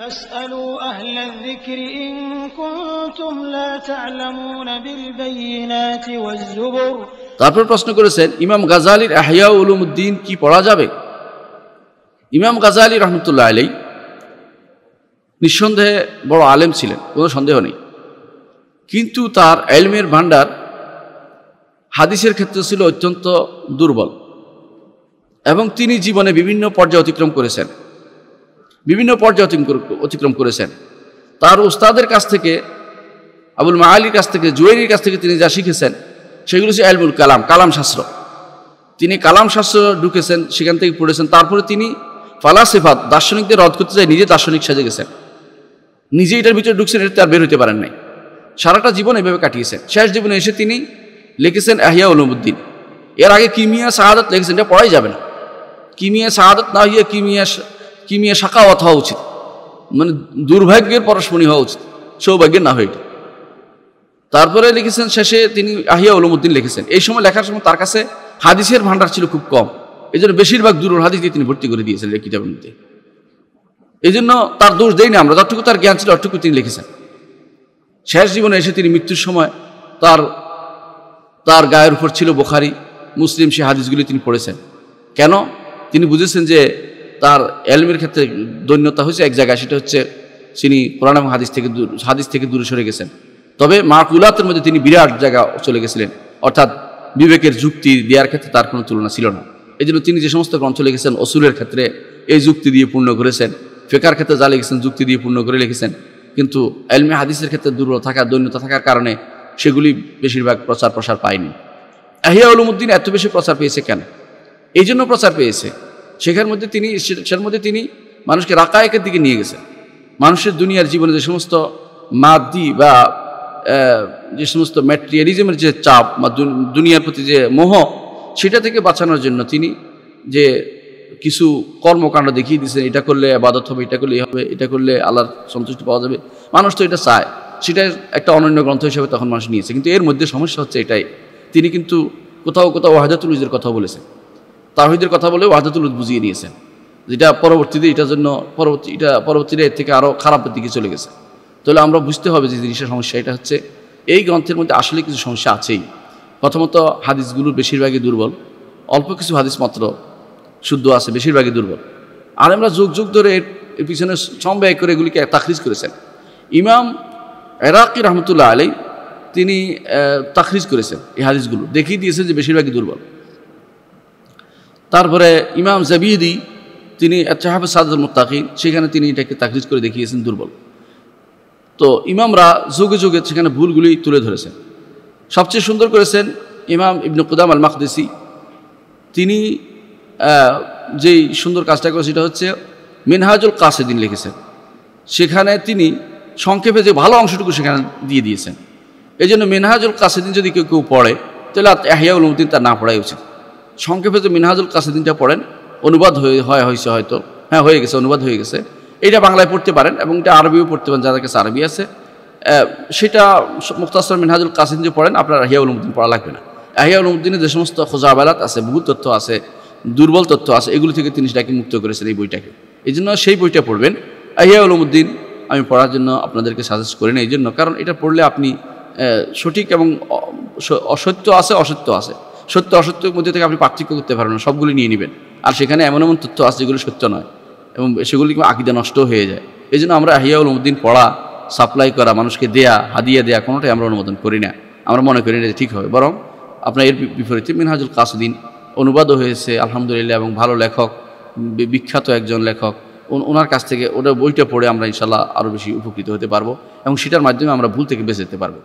তারপর প্রশ্ন করেছেন ইমাম গাজালির আহিয়া উলুমুদ্দিন কি পড়া যাবে ইমাম গাজালি রহমতুল্লাহ আলাই নিঃসন্দেহে বড় আলেম ছিলেন কোনো সন্দেহ নেই কিন্তু তার এলমের ভাণ্ডার হাদিসের ক্ষেত্রে ছিল অত্যন্ত দুর্বল এবং তিনি জীবনে বিভিন্ন পর্যায়ে অতিক্রম করেছেন বিভিন্ন পর্যায়ে অতিক্রম করেছেন তার উস্তাদের কাছ থেকে আবুল মাহালির কাছ থেকে জুয়েরির কাছ থেকে তিনি যা শিখেছেন সেগুলো হচ্ছে আলমুল কালাম কালাম শাস্ত্র তিনি কালাম শাস্ত্র ঢুকেছেন সেখান থেকে পড়েছেন তারপরে তিনি ফালাসেফাত দার্শনিকদের রদ করতে চাই নিজে দার্শনিক সাজে গেছেন নিজে এটার ভিতরে ঢুকছেন এটা তার বের হতে পারেন নাই সারাটা জীবন এভাবে কাটিয়েছেন শেষ জীবনে এসে তিনি লিখেছেন আহিয়া উলমুদ্দিন এর আগে কিমিয়া শাহাদত লিখেছেন এটা পড়াই যাবে না কিমিয়া শাহাদত না হইয়া কিমিয়া কিমিয়ে সাকাওয়াত হওয়া উচিত মানে দুর্ভাগ্যের পরশমণি হওয়া উচিত সৌভাগ্যের না হয়ে তারপরে লিখেছেন শেষে তিনি আহিয়া উলমুদ্দিন লিখেছেন এই সময় লেখার সময় তার কাছে হাদিসের ভাণ্ডার ছিল খুব কম এই জন্য বেশিরভাগ দূর হাদিস দিয়ে তিনি ভর্তি করে দিয়েছেন এই কিতাবের মধ্যে এই জন্য তার দোষ দেয়নি আমরা যতটুকু তার জ্ঞান ছিল অতটুকু তিনি লিখেছেন শেষ জীবনে এসে তিনি মৃত্যুর সময় তার তার গায়ের উপর ছিল বোখারি মুসলিম সে হাদিসগুলি তিনি পড়েছেন কেন তিনি বুঝেছেন যে তার এলমের ক্ষেত্রে দৈন্যতা হয়েছে এক জায়গায় সেটা হচ্ছে তিনি কোরআন এবং হাদিস থেকে হাদিস থেকে দূরে সরে গেছেন তবে মাকুলাতের মধ্যে তিনি বিরাট জায়গা চলে গেছিলেন অর্থাৎ বিবেকের যুক্তি দেওয়ার ক্ষেত্রে তার কোনো তুলনা ছিল না এই জন্য তিনি যে সমস্ত গ্রন্থ লিখেছেন অসুরের ক্ষেত্রে এই যুক্তি দিয়ে পূর্ণ করেছেন ফেকার ক্ষেত্রে যা লিখেছেন যুক্তি দিয়ে পূর্ণ করে লিখেছেন কিন্তু এলমে হাদিসের ক্ষেত্রে দুর্বল থাকা দৈন্যতা থাকার কারণে সেগুলি বেশিরভাগ প্রচার প্রসার পায়নি আহিয়া উলুমুদ্দিন এত বেশি প্রচার পেয়েছে কেন এই জন্য প্রচার পেয়েছে সেখান মধ্যে তিনি সেটার মধ্যে তিনি মানুষকে রাকায়কের দিকে নিয়ে গেছেন মানুষের দুনিয়ার জীবনে যে সমস্ত মাদি বা যে সমস্ত ম্যাটেরিয়ালিজমের যে চাপ বা দুনিয়ার প্রতি যে মোহ সেটা থেকে বাঁচানোর জন্য তিনি যে কিছু কর্মকাণ্ড দেখিয়ে দিয়েছেন এটা করলে আবাদত হবে এটা করলে হবে এটা করলে আল্লাহর সন্তুষ্টি পাওয়া যাবে মানুষ তো এটা চায় সেটা একটা অনন্য গ্রন্থ হিসেবে তখন মানুষ নিয়েছে কিন্তু এর মধ্যে সমস্যা হচ্ছে এটাই তিনি কিন্তু কোথাও কোথাও ওয়াহাজাতুল ইজের কথা বলেছেন তাহিদের কথা বলে ওয়াহাদাতুল বুঝিয়ে নিয়েছেন যেটা পরবর্তীতে এটার জন্য পরবর্তী এটা পরবর্তীতে এর থেকে আরও খারাপের দিকে চলে গেছে তাহলে আমরা বুঝতে হবে যে জিনিসের সমস্যা এটা হচ্ছে এই গ্রন্থের মধ্যে আসলে কিছু সমস্যা আছেই প্রথমত হাদিসগুলো বেশিরভাগই দুর্বল অল্প কিছু হাদিস মাত্র শুদ্ধ আছে বেশিরভাগই দুর্বল আর আমরা যুগ যুগ ধরে এর পিছনে সমব্যয় করে এগুলিকে তাখরিজ করেছেন ইমাম এরাকি রহমতুল্লাহ আলী তিনি তাখরিজ করেছেন এই হাদিসগুলো দেখিয়ে দিয়েছেন যে বেশিরভাগই দুর্বল তারপরে ইমাম জাবিদি তিনি চাহাবে সাদুল মুতাকিন সেখানে তিনি এটাকে তাকলিজ করে দেখিয়েছেন দুর্বল তো ইমামরা যুগে যুগে সেখানে ভুলগুলি তুলে ধরেছেন সবচেয়ে সুন্দর করেছেন ইমাম ইবনু কুদাম আল মাকদেসি তিনি যেই সুন্দর কাজটা করে সেটা হচ্ছে মিনহাজুল কাসেদিন লিখেছেন সেখানে তিনি সংক্ষেপে যে ভালো অংশটুকু সেখানে দিয়ে দিয়েছেন এই জন্য মিনহাজুল কাসেদিন যদি কেউ কেউ পড়ে তাহলে আহিয়াউল উদ্দিন তার না পড়াই উচিত সংক্ষেপে যে মিনহাজুল কাসিদিনটা পড়েন অনুবাদ হয়ে হয় হয়েছে হয়তো হ্যাঁ হয়ে গেছে অনুবাদ হয়ে গেছে এটা বাংলায় পড়তে পারেন এবং এটা আরবিও পড়তে পারেন যাদের কাছে আরবি আছে সেটা মুক্তাসর মিনহাজুল কাসিম যে পড়েন আপনার আহিয়া উলুমুদ্দিন পড়া লাগবে না আহিয়া উলমুদ্দিনে যে সমস্ত খোঁজাবেলাত আছে বহু তথ্য আছে দুর্বল তথ্য আছে এগুলো থেকে তিনি সেটাকে মুক্ত করেছেন এই বইটাকে এই জন্য সেই বইটা পড়বেন আহিয়া উলমুদ্দিন আমি পড়ার জন্য আপনাদেরকে সাজেস্ট করি না এই জন্য কারণ এটা পড়লে আপনি সঠিক এবং অসত্য আছে অসত্য আছে সত্য অসত্যের মধ্যে থেকে আপনি পার্থক্য করতে পারবেন না সবগুলি নিয়ে নেবেন আর সেখানে এমন এমন তথ্য আছে যেগুলি সত্য নয় এবং সেগুলি আকিদা নষ্ট হয়ে যায় এই জন্য আমরা আহিয়া উদ্দিন পড়া সাপ্লাই করা মানুষকে দেয়া হাদিয়া দেয়া কোনোটাই আমরা অনুমোদন করি না আমরা মনে করি না যে ঠিক হবে বরং আপনার এর বিপরীতে মিনহাজুল কাসুদ্দিন অনুবাদও হয়েছে আলহামদুলিল্লাহ এবং ভালো লেখক বিখ্যাত একজন লেখক ওনার কাছ থেকে ওটা বইটা পড়ে আমরা ইনশাল্লাহ আরও বেশি উপকৃত হতে পারবো এবং সেটার মাধ্যমে আমরা ভুল থেকে বেঁচে যেতে পারবো